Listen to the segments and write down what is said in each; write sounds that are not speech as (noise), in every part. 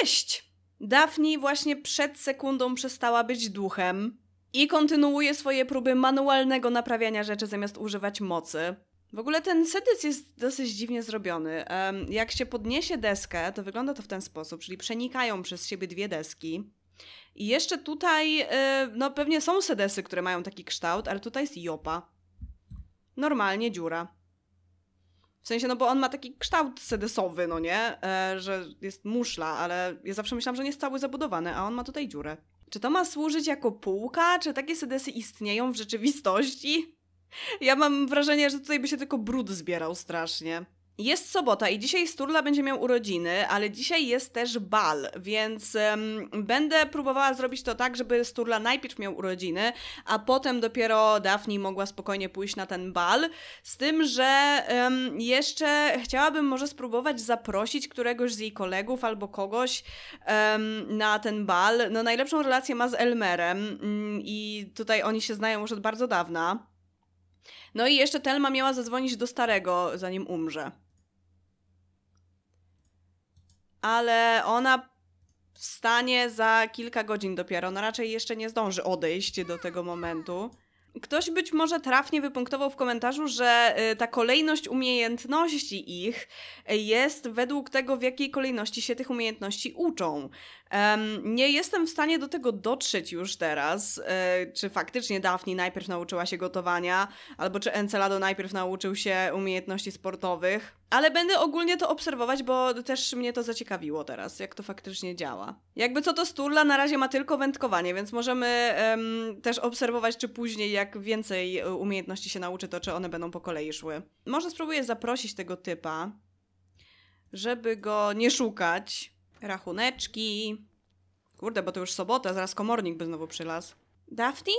Cześć! Daphne właśnie przed sekundą przestała być duchem i kontynuuje swoje próby manualnego naprawiania rzeczy zamiast używać mocy. W ogóle ten sedyc jest dosyć dziwnie zrobiony. Jak się podniesie deskę, to wygląda to w ten sposób, czyli przenikają przez siebie dwie deski. I jeszcze tutaj, y, no pewnie są sedesy, które mają taki kształt, ale tutaj jest jopa. Normalnie dziura. W sensie, no bo on ma taki kształt sedesowy, no nie? E, że jest muszla, ale ja zawsze myślałam, że nie jest cały zabudowany, a on ma tutaj dziurę. Czy to ma służyć jako półka? Czy takie sedesy istnieją w rzeczywistości? Ja mam wrażenie, że tutaj by się tylko brud zbierał strasznie. Jest sobota i dzisiaj Sturla będzie miał urodziny, ale dzisiaj jest też bal, więc um, będę próbowała zrobić to tak, żeby Sturla najpierw miał urodziny, a potem dopiero Daphne mogła spokojnie pójść na ten bal. Z tym, że um, jeszcze chciałabym może spróbować zaprosić któregoś z jej kolegów albo kogoś um, na ten bal. No najlepszą relację ma z Elmerem mm, i tutaj oni się znają już od bardzo dawna. No i jeszcze Telma miała zadzwonić do starego, zanim umrze ale ona wstanie za kilka godzin dopiero. No raczej jeszcze nie zdąży odejść do tego momentu. Ktoś być może trafnie wypunktował w komentarzu, że y, ta kolejność umiejętności ich jest według tego, w jakiej kolejności się tych umiejętności uczą. Um, nie jestem w stanie do tego dotrzeć już teraz, e, czy faktycznie Daphne najpierw nauczyła się gotowania, albo czy Encelado najpierw nauczył się umiejętności sportowych, ale będę ogólnie to obserwować, bo też mnie to zaciekawiło teraz, jak to faktycznie działa. Jakby co to Sturla na razie ma tylko wędkowanie, więc możemy też obserwować, czy później jak więcej e, umiejętności się nauczy, to czy one będą po kolei szły. Może spróbuję zaprosić tego typa, żeby go nie szukać Rachuneczki. Kurde, bo to już sobota, zaraz komornik by znowu przylazł. Daphne?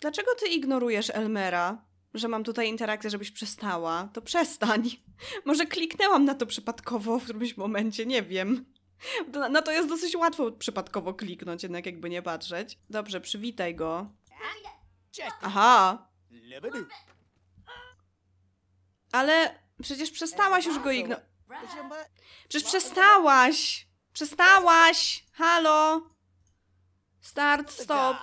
Dlaczego ty ignorujesz Elmera? Że mam tutaj interakcję, żebyś przestała. To przestań. (laughs) Może kliknęłam na to przypadkowo w którymś momencie, nie wiem. Na no to jest dosyć łatwo przypadkowo kliknąć, jednak jakby nie patrzeć. Dobrze, przywitaj go. Aha. Ale przecież przestałaś już go ignorować. Przecież przestałaś! Przestałaś! Halo! Start, tak. stop.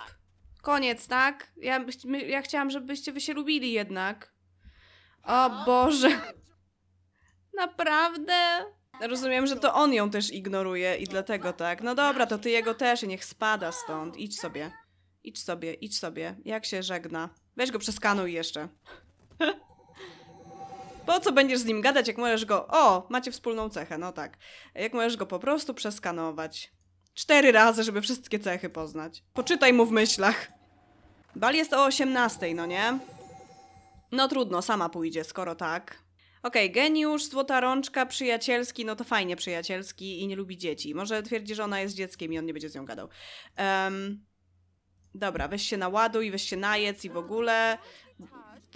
Koniec, tak? Ja, ja chciałam, żebyście wy się lubili jednak. O Boże. Naprawdę? Rozumiem, że to on ją też ignoruje i dlatego tak. No dobra, to ty jego też i niech spada stąd. Idź sobie. Idź sobie, idź sobie. Jak się żegna. Weź go przeskanuj jeszcze. Po co będziesz z nim gadać, jak możesz go... O, macie wspólną cechę, no tak. Jak możesz go po prostu przeskanować. Cztery razy, żeby wszystkie cechy poznać. Poczytaj mu w myślach. Bal jest o 18, no nie? No trudno, sama pójdzie, skoro tak. Okej, okay, geniusz, złota rączka, przyjacielski, no to fajnie przyjacielski i nie lubi dzieci. Może twierdzi, że ona jest dzieckiem i on nie będzie z nią gadał. Um, dobra, weź się na ładu i weź się najedz i w ogóle.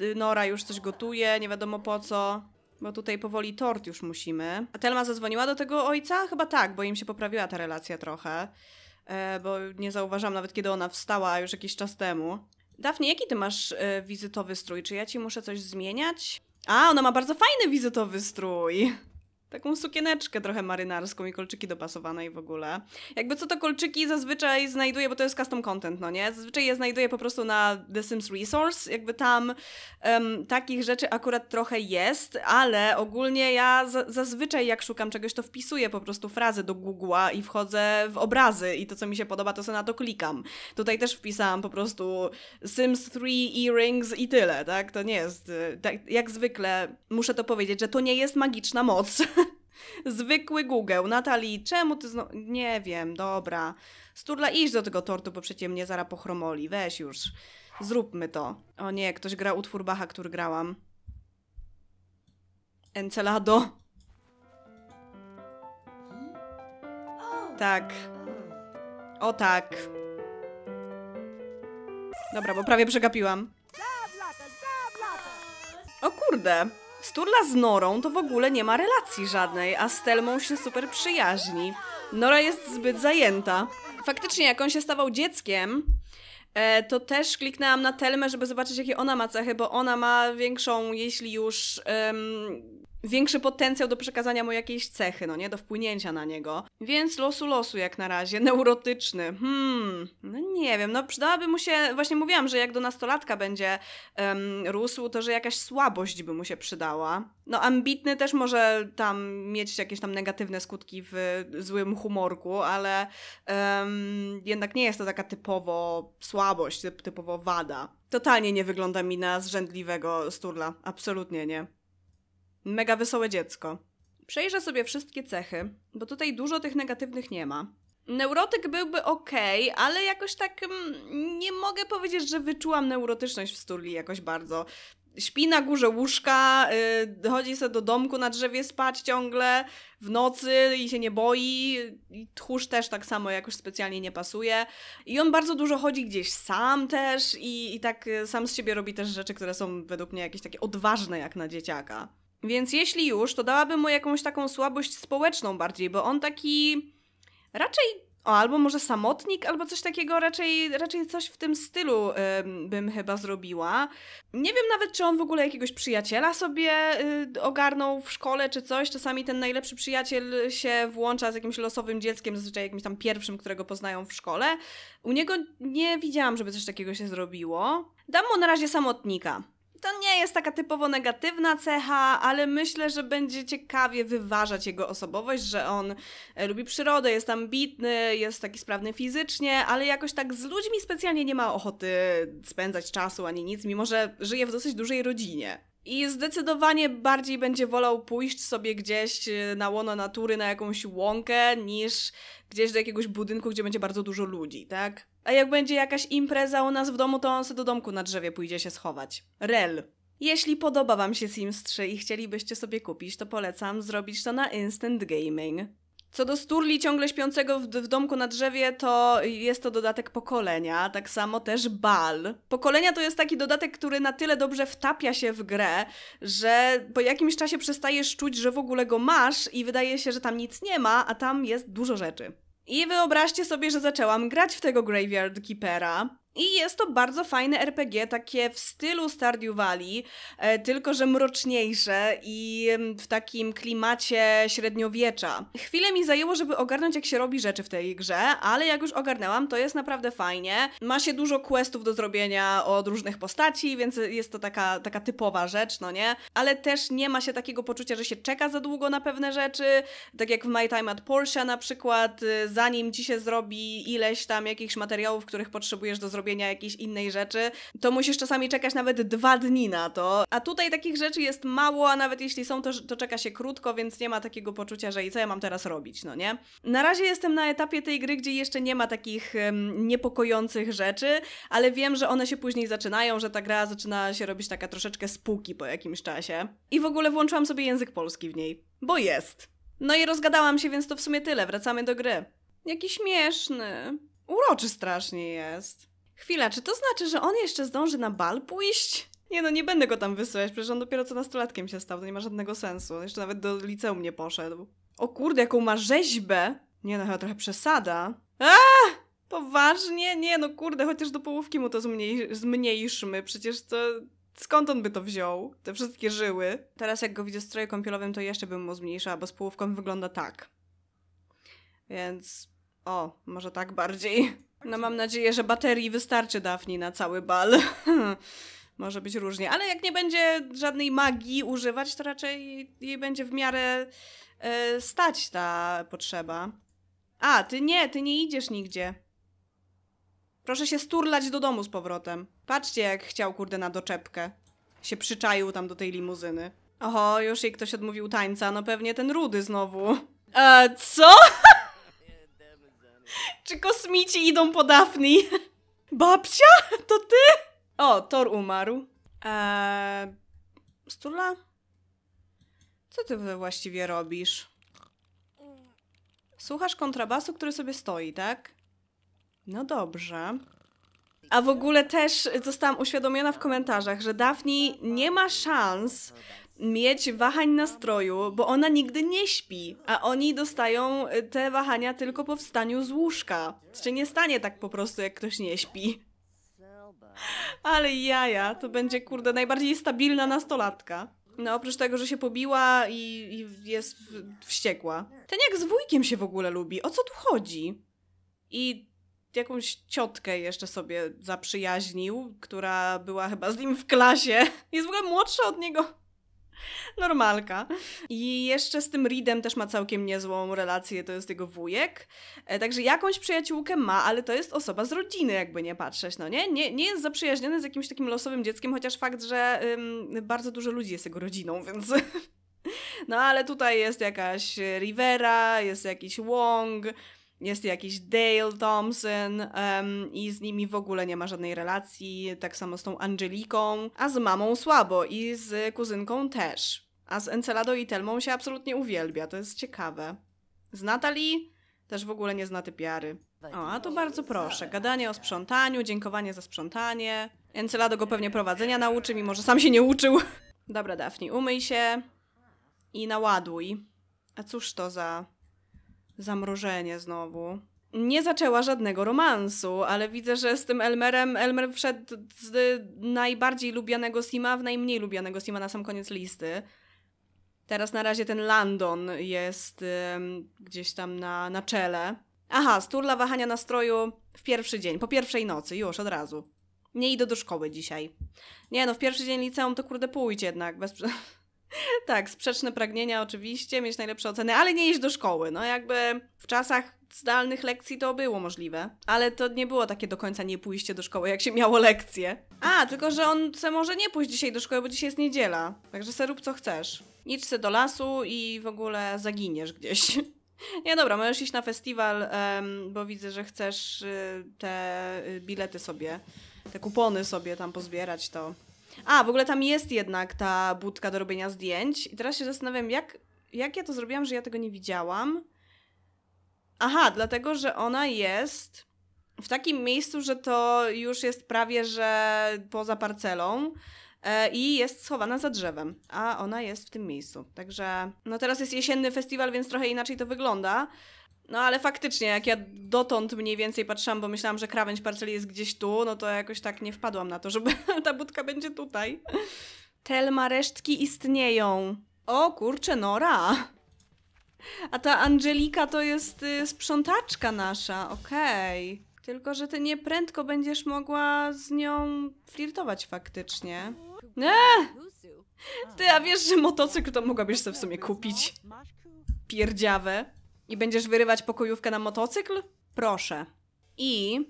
Y, Nora już coś gotuje, nie wiadomo po co. Bo tutaj powoli tort już musimy. A Telma zadzwoniła do tego ojca? Chyba tak, bo im się poprawiła ta relacja trochę. E, bo nie zauważam nawet kiedy ona wstała już jakiś czas temu. Dafnie, jaki ty masz e, wizytowy strój? Czy ja ci muszę coś zmieniać? A, ona ma bardzo fajny wizytowy strój taką sukieneczkę trochę marynarską i kolczyki dopasowane i w ogóle. Jakby co to kolczyki zazwyczaj znajduję, bo to jest custom content, no nie? Zazwyczaj je znajduję po prostu na The Sims Resource, jakby tam um, takich rzeczy akurat trochę jest, ale ogólnie ja zazwyczaj jak szukam czegoś, to wpisuję po prostu frazy do Google'a i wchodzę w obrazy i to, co mi się podoba, to sobie na to klikam. Tutaj też wpisałam po prostu Sims 3 earrings i tyle, tak? To nie jest, e, tak, jak zwykle muszę to powiedzieć, że to nie jest magiczna moc. (laughs) Zwykły Google. Natalii, czemu ty znowu... Nie wiem, dobra. Sturla, idź do tego tortu, bo przecież mnie zara pochromoli. Weź już. Zróbmy to. O nie, ktoś gra utwór Bacha, który grałam. Encelado. Tak. O tak. Dobra, bo prawie przegapiłam. O kurde. Sturla z Norą to w ogóle nie ma relacji żadnej, a z Telmą się super przyjaźni. Nora jest zbyt zajęta. Faktycznie, jak on się stawał dzieckiem, e, to też kliknęłam na Telmę, żeby zobaczyć, jakie ona ma cechy, bo ona ma większą, jeśli już większy potencjał do przekazania mu jakiejś cechy, no nie, do wpłynięcia na niego. Więc losu losu jak na razie, (laughs) neurotyczny. Hmm, no nie wiem, no przydałaby mu się, właśnie mówiłam, że jak do nastolatka będzie um, rósł, to że jakaś słabość by mu się przydała. No ambitny też może tam mieć jakieś tam negatywne skutki w złym humorku, ale um, jednak nie jest to taka typowo słabość, typ, typowo wada. Totalnie nie wygląda mi na zrzędliwego sturla, absolutnie nie mega wesołe dziecko. Przejrzę sobie wszystkie cechy, bo tutaj dużo tych negatywnych nie ma. Neurotyk byłby ok, ale jakoś tak mm, nie mogę powiedzieć, że wyczułam neurotyczność w Sturli jakoś bardzo. Śpi na górze łóżka, yy, chodzi sobie do domku na drzewie spać ciągle w nocy i się nie boi. I tchórz też tak samo jakoś specjalnie nie pasuje. I on bardzo dużo chodzi gdzieś sam też i, i tak y, sam z siebie robi też rzeczy, które są według mnie jakieś takie odważne jak na dzieciaka. Więc jeśli już, to dałabym mu jakąś taką słabość społeczną bardziej, bo on taki raczej, o, albo może samotnik, albo coś takiego, raczej, raczej coś w tym stylu y, bym chyba zrobiła. Nie wiem nawet, czy on w ogóle jakiegoś przyjaciela sobie y, ogarnął w szkole czy coś. Czasami ten najlepszy przyjaciel się włącza z jakimś losowym dzieckiem, zazwyczaj jakimś tam pierwszym, którego poznają w szkole. U niego nie widziałam, żeby coś takiego się zrobiło. Dam mu na razie samotnika. To nie jest taka typowo negatywna cecha, ale myślę, że będzie ciekawie wyważać jego osobowość, że on e, lubi przyrodę, jest ambitny, jest taki sprawny fizycznie, ale jakoś tak z ludźmi specjalnie nie ma ochoty spędzać czasu ani nic, mimo że żyje w dosyć dużej rodzinie. I zdecydowanie bardziej będzie wolał pójść sobie gdzieś y, na łono natury, na jakąś łąkę, niż gdzieś do jakiegoś budynku, gdzie będzie bardzo dużo ludzi, tak? A jak będzie jakaś impreza u nas w domu, to on sobie do domku na drzewie pójdzie się schować. Rel. Jeśli podoba Wam się Sims 3 i chcielibyście sobie kupić, to polecam zrobić to na Instant Gaming. Co do Sturli ciągle śpiącego w, w, domku na drzewie, to jest to dodatek pokolenia, tak samo też bal. Pokolenia to jest taki dodatek, który na tyle dobrze wtapia się w grę, że po jakimś czasie przestajesz czuć, że w ogóle go masz i wydaje się, że tam nic nie ma, a tam jest dużo rzeczy. I wyobraźcie sobie, że zaczęłam grać w tego Graveyard Keepera i jest to bardzo fajne RPG, takie w stylu Stardew Valley, e, tylko że mroczniejsze i mm, w takim klimacie średniowiecza. Chwilę mi zajęło, żeby ogarnąć, jak się robi rzeczy w tej grze, ale jak już ogarnęłam, to jest naprawdę fajnie. Ma się dużo questów do zrobienia od różnych postaci, więc jest to taka, taka typowa rzecz, no nie? Ale też nie ma się takiego poczucia, że się czeka za długo na pewne rzeczy, tak jak w My Time at Porsche na przykład, y, zanim ci się zrobi ileś tam jakichś materiałów, których potrzebujesz do zrobienia zrobienia jakiejś innej rzeczy, to musisz czasami czekać nawet dwa dni na to. A tutaj takich rzeczy jest mało, a nawet jeśli są, to, to czeka się krótko, więc nie ma takiego poczucia, że i co ja mam teraz robić, no nie? Na razie jestem na etapie tej gry, gdzie jeszcze nie ma takich um, niepokojących rzeczy, ale wiem, że one się później zaczynają, że ta gra zaczyna się robić taka troszeczkę spółki po jakimś czasie. I w ogóle włączyłam sobie język polski w niej, bo jest. No i rozgadałam się, więc to w sumie tyle, wracamy do gry. Jaki śmieszny. Uroczy strasznie jest. Chwila, czy to znaczy, że on jeszcze zdąży na bal pójść? Nie no, nie będę go tam wysyłać, przecież on dopiero co nastolatkiem się stał, to nie ma żadnego sensu. Jeszcze nawet do liceum nie poszedł. O kurde, jaką ma rzeźbę! Nie no, chyba trochę przesada. Aaaa! Poważnie? Nie no, kurde, chociaż do połówki mu to zmniej, zmniejszmy, przecież to... Skąd on by to wziął? Te wszystkie żyły. Teraz jak go widzę w stroju kąpielowym, to jeszcze bym mu zmniejszała, bo z połówką wygląda tak. Więc... O, może tak bardziej. No mam nadzieję, że baterii wystarczy Dafni na cały bal. (laughs) Może być różnie, ale jak nie będzie żadnej magii używać, to raczej jej będzie w miarę y, stać ta potrzeba. A, ty nie, ty nie idziesz nigdzie. Proszę się sturlać do domu z powrotem. Patrzcie, jak chciał, kurde, na doczepkę. Się przyczaił tam do tej limuzyny. Oho, już jej ktoś odmówił tańca. No pewnie ten rudy znowu. E, co? Czy kosmici idą po Dafni? (laughs) Babcia? To ty? O, Thor umarł. Eee, Stula? Co ty właściwie robisz? Słuchasz kontrabasu, który sobie stoi, tak? No dobrze. A w ogóle też zostałam uświadomiona w komentarzach, że Dafni nie ma szans, mieć wahań nastroju, bo ona nigdy nie śpi, a oni dostają y, te wahania tylko po wstaniu z łóżka. Czy nie stanie tak po prostu, jak ktoś nie śpi? Ale jaja, to będzie kurde najbardziej stabilna nastolatka. No oprócz tego, że się pobiła i, i jest wściekła. Ten jak z wujkiem się w ogóle lubi, o co tu chodzi? I jakąś ciotkę jeszcze sobie zaprzyjaźnił, która była chyba z nim w klasie. (laughs) Jest w ogóle młodsza od niego. (laughs) Normalka. I jeszcze z tym Reedem też ma całkiem niezłą relację, to jest jego wujek. E, także jakąś przyjaciółkę ma, ale to jest osoba z rodziny, jakby nie patrzeć, no nie? Nie, nie jest zaprzyjaźniony z jakimś takim losowym dzieckiem, chociaż fakt, że ym, bardzo dużo ludzi jest jego rodziną, (laughs) więc... (laughs) No ale tutaj jest jakaś Rivera, jest jakiś Wong, jest jakiś Dale Thompson um, i z nimi w ogóle nie ma żadnej relacji, tak samo z tą Angeliką, a z mamą słabo i z kuzynką też. A z Encelado i Telmą się absolutnie uwielbia, to jest ciekawe. Z Natalie też w ogóle nie zna typiary. O, a to bardzo proszę. Gadanie o sprzątaniu, dziękowanie za sprzątanie. Encelado go pewnie prowadzenia nauczy, mimo że sam się nie uczył. (laughs) Dobra, Dafni, umyj się i naładuj. A cóż to za zamrożenie znowu. Nie zaczęła żadnego romansu, ale widzę, że z tym Elmerem Elmer wszedł z najbardziej lubianego Sima w najmniej lubianego Sima na sam koniec listy. Teraz na razie ten Landon jest gdzieś tam na, na czele. Aha, sturla wahania nastroju w pierwszy dzień, po pierwszej nocy, już od razu. Nie idę do szkoły dzisiaj. Nie no, w pierwszy dzień liceum to kurde pójdź jednak, bez... (laughs) (laughs) Tak, sprzeczne pragnienia oczywiście, mieć najlepsze oceny, ale nie iść do szkoły. No jakby w czasach zdalnych lekcji to było możliwe, ale to nie było takie do końca nie pójście do szkoły, jak się miało lekcje. A, tylko że on se może nie pójść dzisiaj do szkoły, bo dzisiaj jest niedziela. Także se rób co chcesz. Idź se do lasu i w ogóle zaginiesz gdzieś. (laughs) Nie, dobra, możesz iść na festiwal, bo widzę, że chcesz y, te y, bilety sobie, te kupony sobie tam pozbierać, to a, w ogóle tam jest jednak ta budka do robienia zdjęć. I teraz się zastanawiam, jak, jak ja to zrobiłam, że ja tego nie widziałam. Aha, dlatego, że ona jest w takim miejscu, że to już jest prawie, że poza parcelą e, i jest schowana za drzewem, a ona jest w tym miejscu. Także no teraz jest jesienny festiwal, więc trochę inaczej to wygląda. No ale faktycznie, jak ja dotąd mniej więcej patrzyłam, bo myślałam, że krawędź parceli jest gdzieś tu, no to jakoś tak nie wpadłam na to, że (laughs) ta budka będzie tutaj. Telma resztki istnieją. O kurczę, Nora! A ta Angelika to jest y, sprzątaczka nasza, okej. Okay. Tylko, że ty nieprędko będziesz mogła z nią flirtować faktycznie. Eee! Ty, a wiesz, że motocykl to mogłabyś sobie w sumie kupić. Pierdziawę i będziesz wyrywać pokojówkę na motocykl? Proszę. I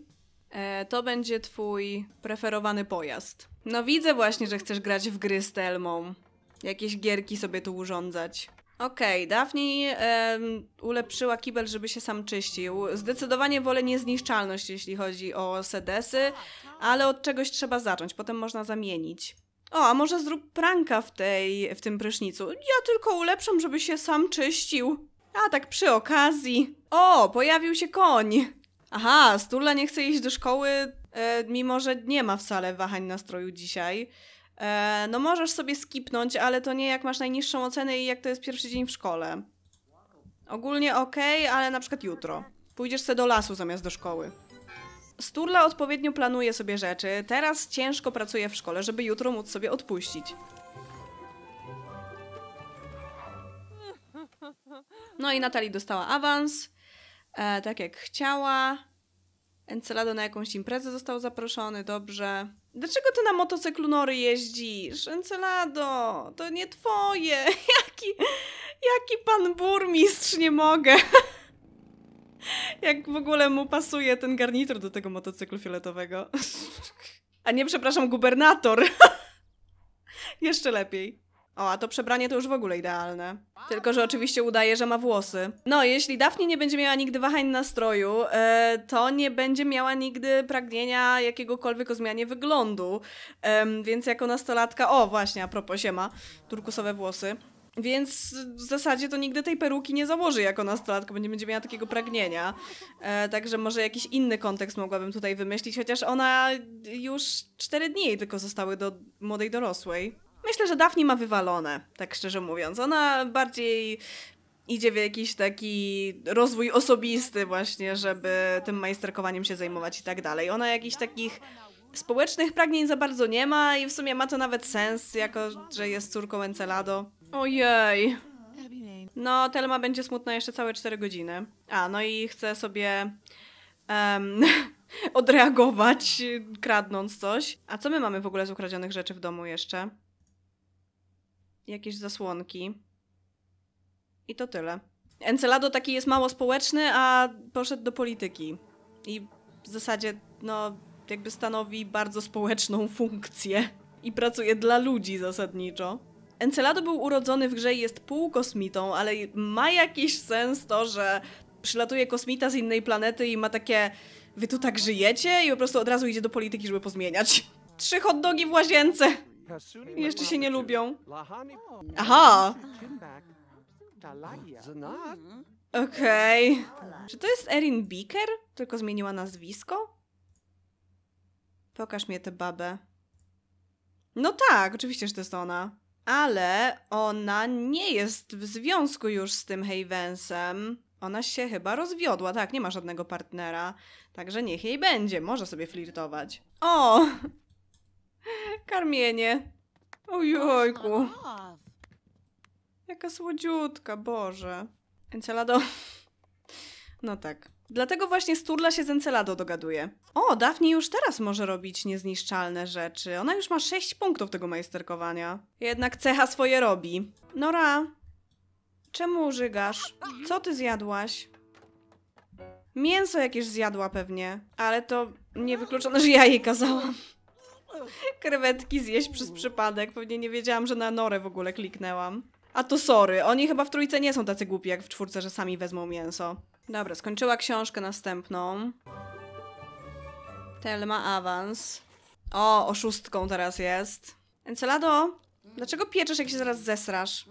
e, to będzie twój preferowany pojazd. No widzę właśnie, że chcesz grać w gry z Telmą. Jakieś gierki sobie tu urządzać. Okej, okay, dawniej e, ulepszyła kibel, żeby się sam czyścił. Zdecydowanie wolę niezniszczalność, jeśli chodzi o sedesy, ale od czegoś trzeba zacząć, potem można zamienić. O, a może zrób pranka w, tej, w tym prysznicu? Ja tylko ulepszam, żeby się sam czyścił. A tak przy okazji. O, pojawił się koń. Aha, Stulla nie chce iść do szkoły, e, mimo że nie ma wcale wahań nastroju dzisiaj. E, no możesz sobie skipnąć, ale to nie jak masz najniższą ocenę i jak to jest pierwszy dzień w szkole. Ogólnie okej, okay, ale na przykład jutro. Pójdziesz se do lasu zamiast do szkoły. Sturla odpowiednio planuje sobie rzeczy, teraz ciężko pracuje w szkole, żeby jutro móc sobie odpuścić. No i Natalii dostała awans, e, tak jak chciała. Encelado na jakąś imprezę został zaproszony, dobrze. Dlaczego ty na motocyklu Nory jeździsz? Encelado, to nie twoje. (laughs) Jaki, jaki pan burmistrz, nie mogę. (laughs) Jak w ogóle mu pasuje ten garnitur do tego motocyklu fioletowego. (laughs) A nie, przepraszam, gubernator. Jeszcze lepiej. O, a to przebranie to już w ogóle idealne. Tylko, że oczywiście udaje, że ma włosy. No, jeśli Daphne nie będzie miała nigdy wahań nastroju, e, to nie będzie miała nigdy pragnienia jakiegokolwiek o zmianie wyglądu. więc jako nastolatka... O, właśnie, a propos siema, turkusowe włosy. Więc w zasadzie to nigdy tej peruki nie założy jako nastolatka, bo nie będzie miała takiego pragnienia. E, także może jakiś inny kontekst mogłabym tutaj wymyślić, chociaż ona już cztery dni jej tylko zostały do młodej dorosłej. Myślę, że Daphne ma wywalone, tak szczerze mówiąc. Ona bardziej idzie w jakiś taki rozwój osobisty właśnie, żeby tym majsterkowaniem się zajmować i tak dalej. Ona jakichś takich społecznych pragnień za bardzo nie ma i w sumie ma to nawet sens, jako że jest córką Encelado. Ojej. No, Telma będzie smutna jeszcze całe 4 godziny. A, no i chce sobie um, (laughs) odreagować, kradnąc coś. A co my mamy w ogóle z ukradzionych rzeczy w domu jeszcze? jakieś zasłonki. I to tyle. Encelado taki jest mało społeczny, a poszedł do polityki. I w zasadzie, no, jakby stanowi bardzo społeczną (laughs) funkcję. I pracuje dla ludzi zasadniczo. Encelado był urodzony w grze i jest półkosmitą, ale ma jakiś sens to, że przylatuje kosmita z innej planety i ma takie wy tu tak żyjecie? I po prostu od razu idzie do polityki, żeby pozmieniać. Trzy hotdogi w łazience! Jeszcze się nie lubią. Aha! Mhm. Okej. Okay. Czy to jest Erin Beaker? Tylko zmieniła nazwisko? Pokaż mi tę babę. No tak, oczywiście, że to jest ona. Ale ona nie jest w związku już z tym Havensem. Ona się chyba rozwiodła, tak, nie ma żadnego partnera. Także niech jej będzie, może sobie flirtować. O! Karmienie. Ojojku. Jaka słodziutka, Boże. Encelado. No tak. Dlatego właśnie Sturla się z Encelado dogaduje. O, Daphne już teraz może robić niezniszczalne rzeczy. Ona już ma 6 punktów tego majsterkowania. Jednak cecha swoje robi. Nora, czemu użygasz? Co ty zjadłaś? Mięso jakieś zjadła pewnie, ale to niewykluczone, że ja jej kazałam krewetki zjeść przez przypadek. Pewnie nie wiedziałam, że na norę w ogóle kliknęłam. A to sorry, oni chyba w trójce nie są tacy głupi jak w czwórce, że sami wezmą mięso. Dobra, skończyła książkę następną. Telma awans. O, oszustką teraz jest. Encelado, dlaczego pieczesz, jak się zaraz zesrasz?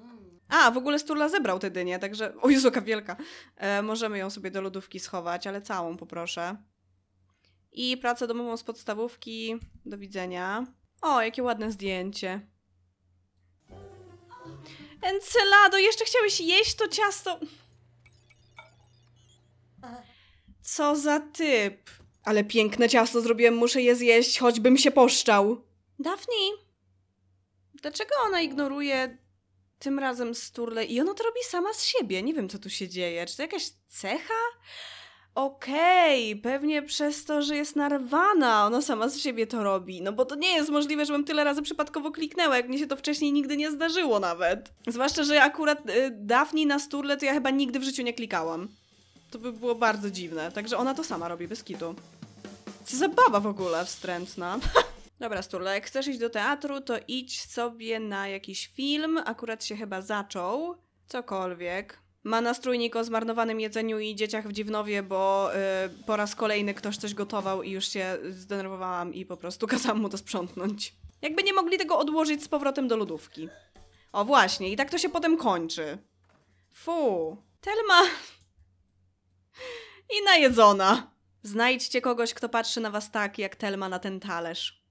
A, w ogóle Sturla zebrał te dynie, także... O Jezu, wielka. E, możemy ją sobie do lodówki schować, ale całą poproszę. I pracę domową z podstawówki. Do widzenia. O, jakie ładne zdjęcie. Encelado, jeszcze chciałeś jeść to ciasto. Co za typ. Ale piękne ciasto zrobiłem, muszę je zjeść, choćbym się poszczał. Daphne, dlaczego ona ignoruje tym razem Sturle i ona to robi sama z siebie? Nie wiem, co tu się dzieje. Czy to jakaś cecha? okej, okay, pewnie przez to, że jest narwana, ona sama z siebie to robi. No bo to nie jest możliwe, żebym tyle razy przypadkowo kliknęła, jak mnie się to wcześniej nigdy nie zdarzyło nawet. Zwłaszcza, że akurat y, Daphne na sturle to ja chyba nigdy w życiu nie klikałam. To by było bardzo dziwne, także ona to sama robi, bez kitu. Co za baba w ogóle wstrętna. (laughs) Dobra, Sturle, jak chcesz iść do teatru, to idź sobie na jakiś film, akurat się chyba zaczął, cokolwiek. Ma nastrój Niko o zmarnowanym jedzeniu i dzieciach w Dziwnowie, bo y, po raz kolejny ktoś coś gotował i już się zdenerwowałam i po prostu (laughs) kazałam mu to sprzątnąć. Jakby nie mogli tego odłożyć z powrotem do lodówki. O właśnie, i tak to się potem kończy. Fu, Telma... (laughs) I najedzona. Znajdźcie kogoś, kto patrzy na was tak, jak Telma na ten talerz.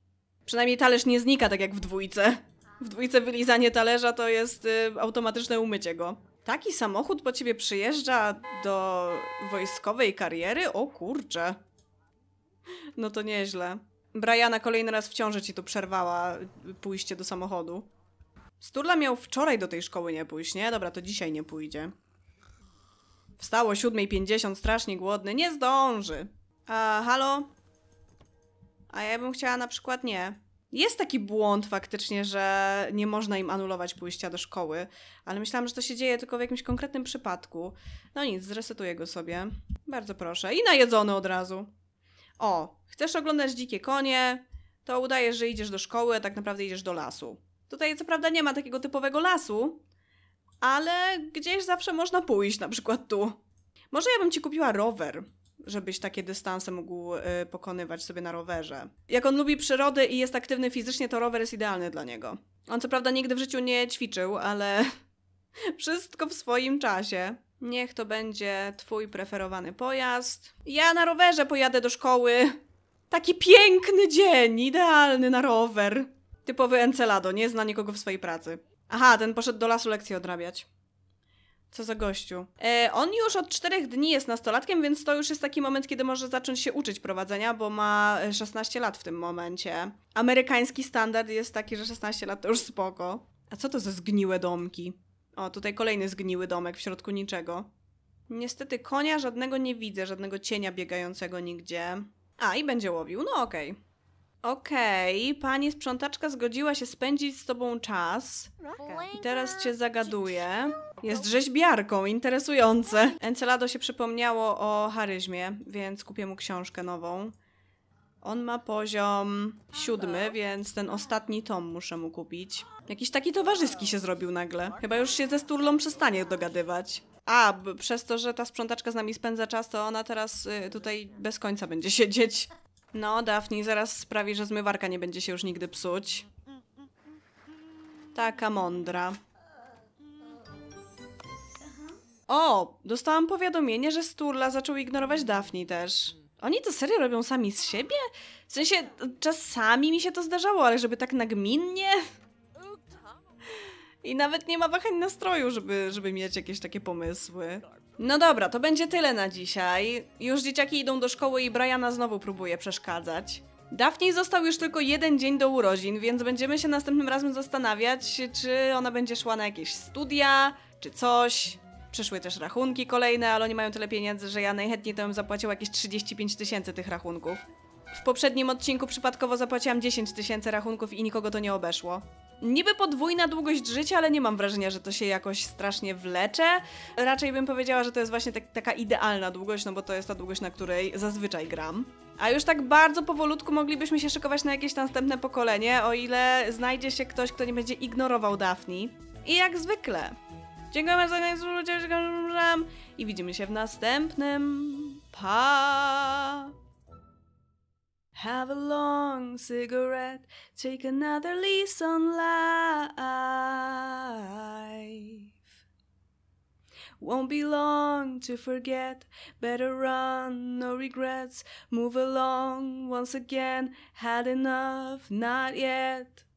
Przynajmniej talerz nie znika tak jak w dwójce. W dwójce wylizanie talerza to jest y, automatyczne umycie go. Taki samochód po ciebie przyjeżdża do wojskowej kariery? O kurczę. No to nieźle. Briana kolejny raz w ciąży ci tu przerwała pójście do samochodu. Sturla miał wczoraj do tej szkoły nie pójść, nie? Dobra, to dzisiaj nie pójdzie. Wstało 7.50, strasznie głodny. Nie zdąży. A, halo? A ja bym chciała na przykład nie jest taki błąd faktycznie, że nie można im anulować pójścia do szkoły, ale myślałam, że to się dzieje tylko w jakimś konkretnym przypadku. No nic, zresetuję go sobie. Bardzo proszę. I najedzony od razu. O, chcesz oglądać dzikie konie, to udajesz, że idziesz do szkoły, a tak naprawdę idziesz do lasu. Tutaj co prawda nie ma takiego typowego lasu, ale gdzieś zawsze można pójść, na przykład tu. Może ja bym ci kupiła rower żebyś takie dystanse mógł y, pokonywać sobie na rowerze. Jak on lubi przyrodę i jest aktywny fizycznie, to rower jest idealny dla niego. On co prawda nigdy w życiu nie ćwiczył, ale (laughs) wszystko w swoim czasie. Niech to będzie twój preferowany pojazd. Ja na rowerze pojadę do szkoły. Taki piękny dzień, idealny na rower. Typowy Encelado, nie zna nikogo w swojej pracy. Aha, ten poszedł do lasu lekcje odrabiać. Co za gościu. E, on już od czterech dni jest nastolatkiem, więc to już jest taki moment, kiedy może zacząć się uczyć prowadzenia, bo ma 16 e, lat w tym momencie. Amerykański standard jest taki, że 16 lat to już spoko. A co to za zgniłe domki? O, tutaj kolejny zgniły domek w środku niczego. Niestety konia żadnego nie widzę, żadnego cienia biegającego nigdzie. A, i będzie łowił, no okej. Okay. Okej, okay, pani sprzątaczka zgodziła się spędzić z tobą czas. I teraz cię zagaduje. Jest rzeźbiarką, interesujące. Encelado się przypomniało o charyzmie, więc kupię mu książkę nową. On ma poziom siódmy, więc ten ostatni tom muszę mu kupić. Jakiś taki towarzyski się zrobił nagle. Chyba już się ze Sturlą przestanie dogadywać. A, przez to, że ta sprzątaczka z nami spędza czas, to ona teraz y, tutaj bez końca będzie siedzieć. No, Daphne zaraz sprawi, że zmywarka nie będzie się już nigdy psuć. Taka mądra. O, dostałam powiadomienie, że Sturla zaczął ignorować Daphne też. Oni to serio robią sami z siebie? W sensie, czasami mi się to zdarzało, ale żeby tak nagminnie... I nawet nie ma wahań nastroju, żeby, żeby mieć jakieś takie pomysły. No dobra, to będzie tyle na dzisiaj. Już dzieciaki idą do szkoły i Briana znowu próbuje przeszkadzać. Daphne został już tylko jeden dzień do urodzin, więc będziemy się następnym razem zastanawiać, czy ona będzie szła na jakieś studia, czy coś. Przyszły też rachunki kolejne, ale oni mają tyle pieniędzy, że ja najchętniej to bym zapłacił jakieś 35 tysięcy tych rachunków. W poprzednim odcinku przypadkowo zapłaciłam 10 tysięcy rachunków i nikogo to nie obeszło. Niby podwójna długość życia, ale nie mam wrażenia, że to się jakoś strasznie wlecze. Raczej bym powiedziała, że to jest właśnie tak, taka idealna długość, no bo to jest ta długość, na której zazwyczaj gram. A już tak bardzo powolutku moglibyśmy się szykować na jakieś następne pokolenie, o ile znajdzie się ktoś, kto nie będzie ignorował Dafni. I jak zwykle, Dziękujemy za oglądanie i widzimy się w następnym. Pa! Have a long cigarette, take another lease on life. Won't be long to forget, better run, no regrets. Move along, once again, had enough, not yet.